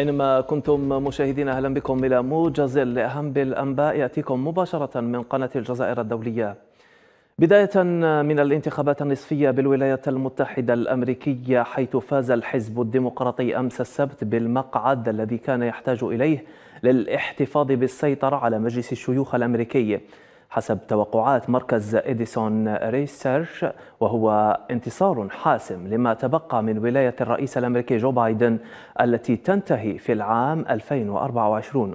أينما كنتم مشاهدينا أهلا بكم إلى موجز لأهم بالأنباء يأتيكم مباشرة من قناة الجزائر الدولية بداية من الانتخابات النصفية بالولايات المتحدة الأمريكية حيث فاز الحزب الديمقراطي أمس السبت بالمقعد الذي كان يحتاج إليه للاحتفاظ بالسيطرة على مجلس الشيوخ الأمريكي حسب توقعات مركز إديسون ريسيرش وهو انتصار حاسم لما تبقى من ولاية الرئيس الأمريكي جو بايدن التي تنتهي في العام 2024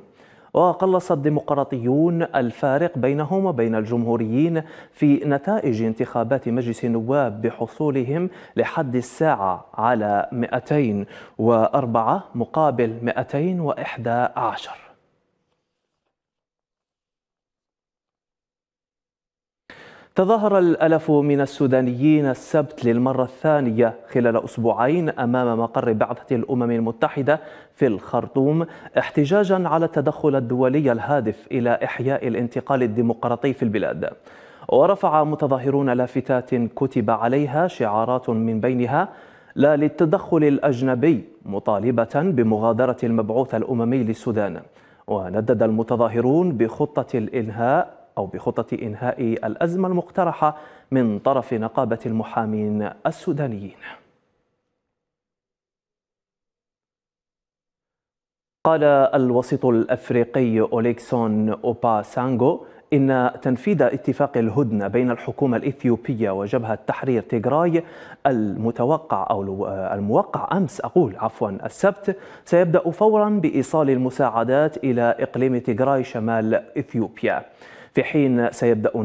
وقلص الديمقراطيون الفارق بينهم وبين الجمهوريين في نتائج انتخابات مجلس النواب بحصولهم لحد الساعة على 204 مقابل 211 تظاهر الألف من السودانيين السبت للمرة الثانية خلال أسبوعين أمام مقر بعثة الأمم المتحدة في الخرطوم احتجاجا على التدخل الدولي الهادف إلى إحياء الانتقال الديمقراطي في البلاد ورفع متظاهرون لافتات كتب عليها شعارات من بينها لا للتدخل الأجنبي مطالبة بمغادرة المبعوث الأممي للسودان وندد المتظاهرون بخطة الإنهاء أو بخطة إنهاء الأزمة المقترحة من طرف نقابة المحامين السودانيين قال الوسط الأفريقي أوليكسون أوبا سانغو إن تنفيذ اتفاق الهدنة بين الحكومة الإثيوبية وجبهة تحرير تيغراي المتوقع أو الموقع أمس أقول عفوا السبت سيبدأ فورا بإيصال المساعدات إلى إقليم تيغراي شمال إثيوبيا في حين سيبدأ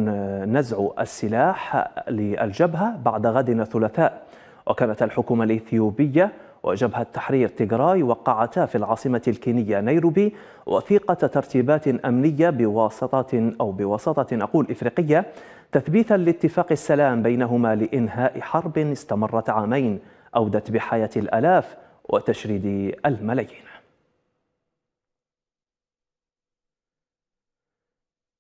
نزع السلاح للجبهة بعد غد الثلاثاء وكانت الحكومة الإثيوبية وجبهة تحرير تيغراي وقعتا في العاصمة الكينية نيروبي وثيقة ترتيبات أمنية بواسطة أو بواسطة أقول إفريقية تثبيتا لاتفاق السلام بينهما لإنهاء حرب استمرت عامين أودت بحياة الآلاف وتشريد الملايين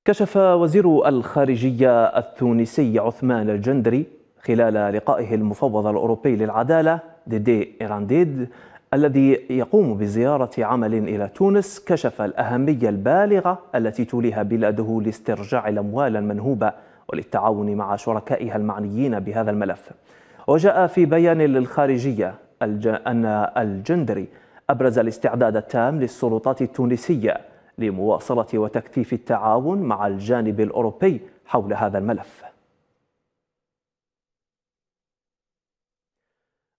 كشف وزير الخارجية التونسي عثمان الجندري خلال لقائه المفوض الأوروبي للعدالة ديدي إيرانديد الذي يقوم بزيارة عمل إلى تونس كشف الأهمية البالغة التي توليها بلاده لاسترجاع الأموال المنهوبة وللتعاون مع شركائها المعنيين بهذا الملف وجاء في بيان للخارجية أن الجندري أبرز الاستعداد التام للسلطات التونسية لمواصلة وتكثيف التعاون مع الجانب الأوروبي حول هذا الملف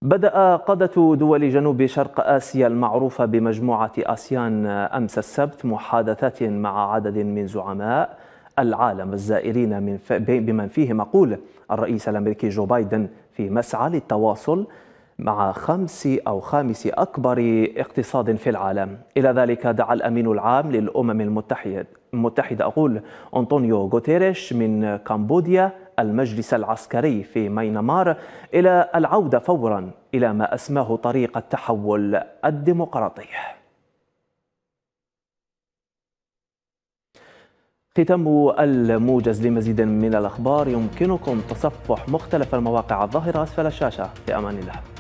بدأ قادة دول جنوب شرق آسيا المعروفة بمجموعة آسيان أمس السبت محادثات مع عدد من زعماء العالم الزائرين من بمن فيه مقول الرئيس الأمريكي جو بايدن في مسعى للتواصل مع خمس أو خامس أكبر اقتصاد في العالم إلى ذلك دعا الأمين العام للأمم المتحدة أقول أنطونيو غوتيريش من كمبوديا المجلس العسكري في ماينمار إلى العودة فورا إلى ما أسماه طريق التحول الديمقراطي ختام الموجز لمزيد من الأخبار يمكنكم تصفح مختلف المواقع الظاهرة أسفل الشاشة في أمان الله